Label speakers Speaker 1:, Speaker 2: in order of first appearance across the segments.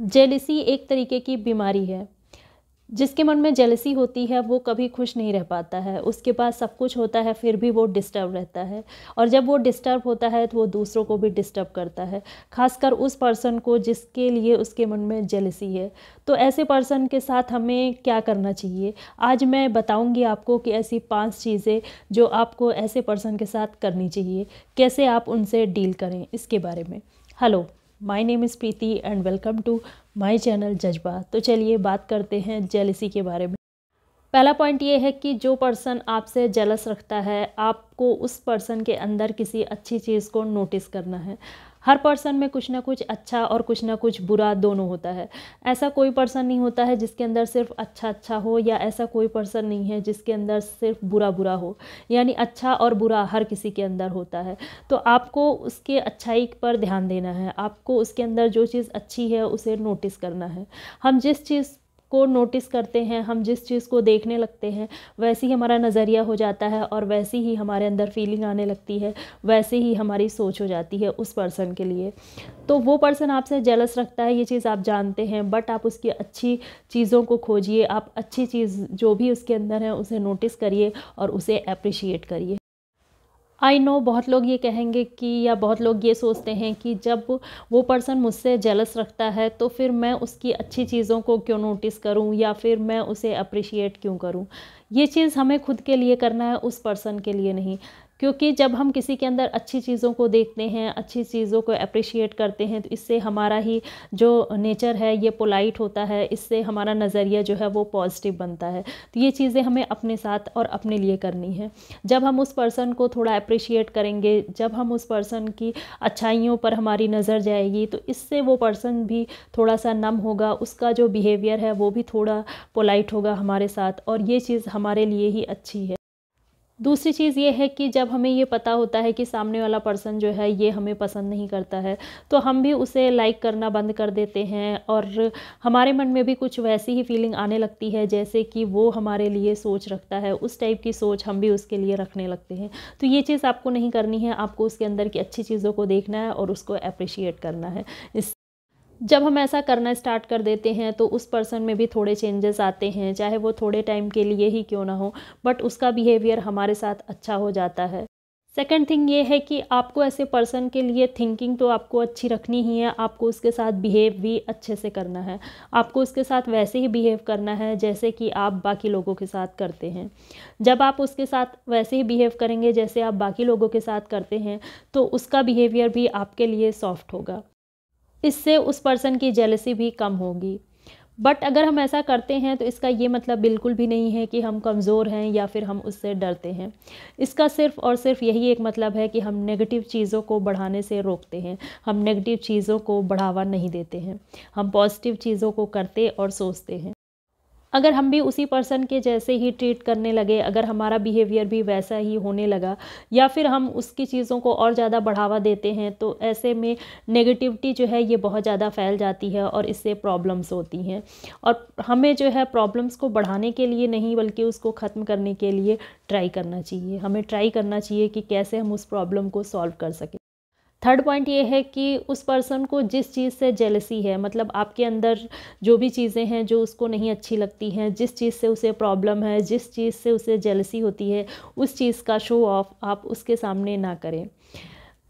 Speaker 1: jealousy एक तरीके की बीमारी है जिसके मन में जेलसी होती है वो कभी खुश नहीं रह पाता है उसके पास सब कुछ होता है फिर भी वो डिस्टर्ब रहता है और जब वो डिस्टर्ब होता है तो वो दूसरों को भी डिस्टर्ब करता है खासकर उस पर्सन को जिसके लिए उसके मन में जेलसी है तो ऐसे पर्सन के साथ हमें क्या करना चाहिए आज मैं बताऊंगी आपको कि ऐसी पाँच चीज़ें जो आपको ऐसे पर्सन के साथ करनी चाहिए कैसे आप उनसे डील करें इसके बारे में hello my name is Preeti and welcome to my channel Jazba तो चलिए बात करते हैं जेलसी के बारे में पहला पॉइंट ये है कि जो पर्सन आपसे जेलस रखता है आपको उस पर्सन के अंदर किसी अच्छी चीज़ को नोटिस करना है हर पर्सन में कुछ ना कुछ अच्छा और कुछ ना कुछ बुरा दोनों होता है ऐसा कोई पर्सन नहीं होता है जिसके अंदर सिर्फ अच्छा अच्छा हो या ऐसा कोई पर्सन नहीं है जिसके अंदर सिर्फ बुरा बुरा हो यानी अच्छा और बुरा हर किसी के अंदर होता है तो आपको उसके अच्छाई पर ध्यान देना है आपको उसके अंदर जो चीज़ अच्छी है उसे नोटिस करना है हम जिस चीज़ को नोटिस करते हैं हम जिस चीज़ को देखने लगते हैं वैसे ही हमारा नज़रिया हो जाता है और वैसे ही हमारे अंदर फीलिंग आने लगती है वैसे ही हमारी सोच हो जाती है उस पर्सन के लिए तो वो पर्सन आपसे जेलस रखता है ये चीज़ आप जानते हैं बट आप उसकी अच्छी चीज़ों को खोजिए आप अच्छी चीज़ जो भी उसके अंदर है उसे नोटिस करिए और उसे अप्रिशिएट करिए आई नो बहुत लोग ये कहेंगे कि या बहुत लोग ये सोचते हैं कि जब वो पर्सन मुझसे जेलस रखता है तो फिर मैं उसकी अच्छी चीज़ों को क्यों नोटिस करूं या फिर मैं उसे अप्रिशिएट क्यों करूं ये चीज़ हमें खुद के लिए करना है उस पर्सन के लिए नहीं क्योंकि जब हम किसी के अंदर अच्छी चीज़ों को देखते हैं अच्छी चीज़ों को अप्रिशिएट करते हैं तो इससे हमारा ही जो नेचर है ये पोलाइट होता है इससे हमारा नज़रिया जो है वो पॉजिटिव बनता है तो ये चीज़ें हमें अपने साथ और अपने लिए करनी है जब हम उस पर्सन को थोड़ा अप्रिशिएट करेंगे जब हम उस पर्सन की अच्छाइयों पर हमारी नज़र जाएगी तो इससे वो पर्सन भी थोड़ा सा नम होगा उसका जो बिहेवियर है वो भी थोड़ा पोलाइट होगा हमारे साथ और ये चीज़ हमारे लिए ही अच्छी है दूसरी चीज़ ये है कि जब हमें ये पता होता है कि सामने वाला पर्सन जो है ये हमें पसंद नहीं करता है तो हम भी उसे लाइक करना बंद कर देते हैं और हमारे मन में भी कुछ वैसी ही फीलिंग आने लगती है जैसे कि वो हमारे लिए सोच रखता है उस टाइप की सोच हम भी उसके लिए रखने लगते हैं तो ये चीज़ आपको नहीं करनी है आपको उसके अंदर की अच्छी चीज़ों को देखना है और उसको अप्रिशिएट करना है इस जब हम ऐसा करना स्टार्ट कर देते हैं तो उस पर्सन में भी थोड़े चेंजेस आते हैं चाहे वो थोड़े टाइम के लिए ही क्यों ना हो बट उसका बिहेवियर हमारे साथ अच्छा हो जाता है सेकेंड थिंग ये है कि आपको ऐसे पर्सन के लिए थिंकिंग तो आपको अच्छी रखनी ही है आपको उसके साथ बिहेव भी अच्छे से करना है आपको उसके साथ वैसे ही बिहेव करना है जैसे कि आप बाकी लोगों के साथ करते हैं जब आप उसके साथ वैसे ही बिहेव करेंगे जैसे आप बाकी लोगों के साथ करते हैं तो उसका बिहेवियर भी आपके लिए सॉफ्ट होगा इससे उस पर्सन की जेलसी भी कम होगी बट अगर हम ऐसा करते हैं तो इसका ये मतलब बिल्कुल भी नहीं है कि हम कमज़ोर हैं या फिर हम उससे डरते हैं इसका सिर्फ और सिर्फ यही एक मतलब है कि हम नेगेटिव चीज़ों को बढ़ाने से रोकते हैं हम नेगेटिव चीज़ों को बढ़ावा नहीं देते हैं हम पॉजिटिव चीज़ों को करते और सोचते हैं अगर हम भी उसी पर्सन के जैसे ही ट्रीट करने लगे अगर हमारा बिहेवियर भी वैसा ही होने लगा या फिर हम उसकी चीज़ों को और ज़्यादा बढ़ावा देते हैं तो ऐसे में नेगेटिविटी जो है ये बहुत ज़्यादा फैल जाती है और इससे प्रॉब्लम्स होती हैं और हमें जो है प्रॉब्लम्स को बढ़ाने के लिए नहीं बल्कि उसको ख़त्म करने के लिए ट्राई करना चाहिए हमें ट्राई करना चाहिए कि कैसे हम उस प्रॉब्लम को सॉल्व कर सकें थर्ड पॉइंट ये है कि उस पर्सन को जिस चीज़ से जेलसी है मतलब आपके अंदर जो भी चीज़ें हैं जो उसको नहीं अच्छी लगती हैं जिस चीज़ से उसे प्रॉब्लम है जिस चीज़ से उसे जेलसी होती है उस चीज़ का शो ऑफ आप उसके सामने ना करें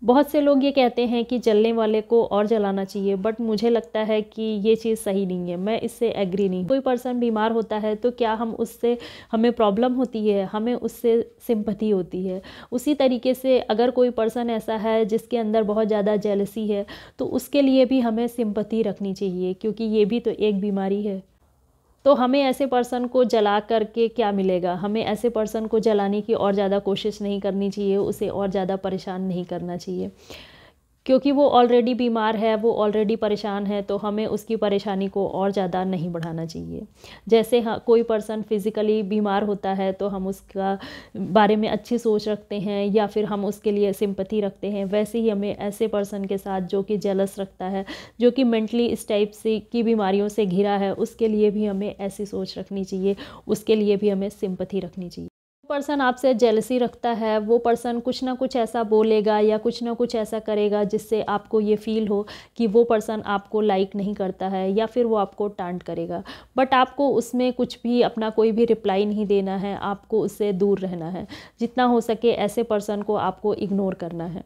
Speaker 1: बहुत से लोग ये कहते हैं कि जलने वाले को और जलाना चाहिए बट मुझे लगता है कि ये चीज़ सही नहीं है मैं इससे एग्री नहीं कोई पर्सन बीमार होता है तो क्या हम उससे हमें प्रॉब्लम होती है हमें उससे सिंपति होती है उसी तरीके से अगर कोई पर्सन ऐसा है जिसके अंदर बहुत ज़्यादा जेलसी है तो उसके लिए भी हमें सिंपति रखनी चाहिए क्योंकि ये भी तो एक बीमारी है तो हमें ऐसे पर्सन को जला करके क्या मिलेगा हमें ऐसे पर्सन को जलाने की और ज़्यादा कोशिश नहीं करनी चाहिए उसे और ज़्यादा परेशान नहीं करना चाहिए क्योंकि वो ऑलरेडी बीमार है वो ऑलरेडी परेशान है तो हमें उसकी परेशानी को और ज़्यादा नहीं बढ़ाना चाहिए जैसे हाँ कोई पर्सन फिज़िकली बीमार होता है तो हम उसका बारे में अच्छी सोच रखते हैं या फिर हम उसके लिए सिंपति रखते हैं वैसे ही हमें ऐसे पर्सन के साथ जो कि जेलस रखता है जो कि मेंटली इस टाइप से की बीमारियों से घिरा है उसके लिए भी हमें ऐसी सोच रखनी चाहिए उसके लिए भी हमें सिंपथी रखनी चाहिए पर्सन आपसे जेलसी रखता है वो पर्सन कुछ ना कुछ ऐसा बोलेगा या कुछ ना कुछ ऐसा करेगा जिससे आपको ये फील हो कि वो पर्सन आपको लाइक नहीं करता है या फिर वो आपको टांट करेगा बट आपको उसमें कुछ भी अपना कोई भी रिप्लाई नहीं देना है आपको उससे दूर रहना है जितना हो सके ऐसे पर्सन को आपको इग्नोर करना है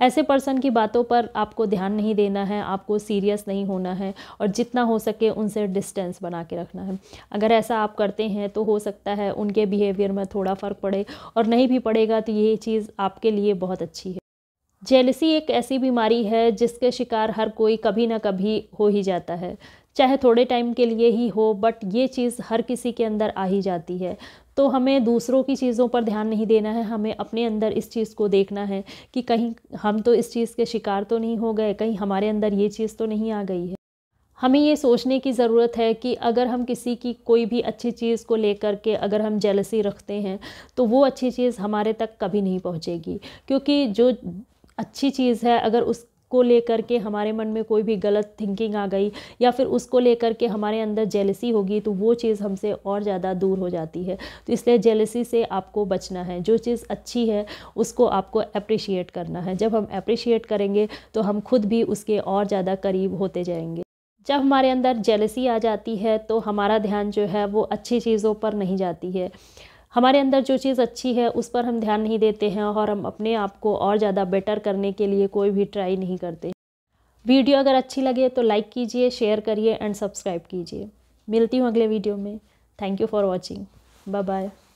Speaker 1: ऐसे पर्सन की बातों पर आपको ध्यान नहीं देना है आपको सीरियस नहीं होना है और जितना हो सके उनसे डिस्टेंस बना के रखना है अगर ऐसा आप करते हैं तो हो सकता है उनके बिहेवियर में थोड़ा फ़र्क पड़े और नहीं भी पड़ेगा तो ये चीज़ आपके लिए बहुत अच्छी है जेलसी एक ऐसी बीमारी है जिसके शिकार हर कोई कभी ना कभी हो ही जाता है चाहे थोड़े टाइम के लिए ही हो बट ये चीज़ हर किसी के अंदर आ ही जाती है तो हमें दूसरों की चीज़ों पर ध्यान नहीं देना है हमें अपने अंदर इस चीज़ को देखना है कि कहीं हम तो इस चीज़ के शिकार तो नहीं हो गए कहीं हमारे अंदर ये चीज़ तो नहीं आ गई है हमें ये सोचने की ज़रूरत है कि अगर हम किसी की कोई भी अच्छी चीज़ को लेकर के अगर हम जेलसी रखते हैं तो वो अच्छी चीज़ हमारे तक कभी नहीं पहुँचेगी क्योंकि जो अच्छी चीज़ है अगर उस को लेकर के हमारे मन में कोई भी गलत थिंकिंग आ गई या फिर उसको लेकर के हमारे अंदर जेलसी होगी तो वो चीज़ हमसे और ज़्यादा दूर हो जाती है तो इसलिए जेलसी से आपको बचना है जो चीज़ अच्छी है उसको आपको अप्रिशिएट करना है जब हम अप्रिशिएट करेंगे तो हम खुद भी उसके और ज़्यादा करीब होते जाएंगे जब हमारे अंदर जेलसी आ जाती है तो हमारा ध्यान जो है वो अच्छी चीज़ों पर नहीं जाती है हमारे अंदर जो चीज़ अच्छी है उस पर हम ध्यान नहीं देते हैं और हम अपने आप को और ज़्यादा बेटर करने के लिए कोई भी ट्राई नहीं करते वीडियो अगर अच्छी लगे तो लाइक कीजिए शेयर करिए एंड सब्सक्राइब कीजिए मिलती हूँ अगले वीडियो में thank you for watching bye bye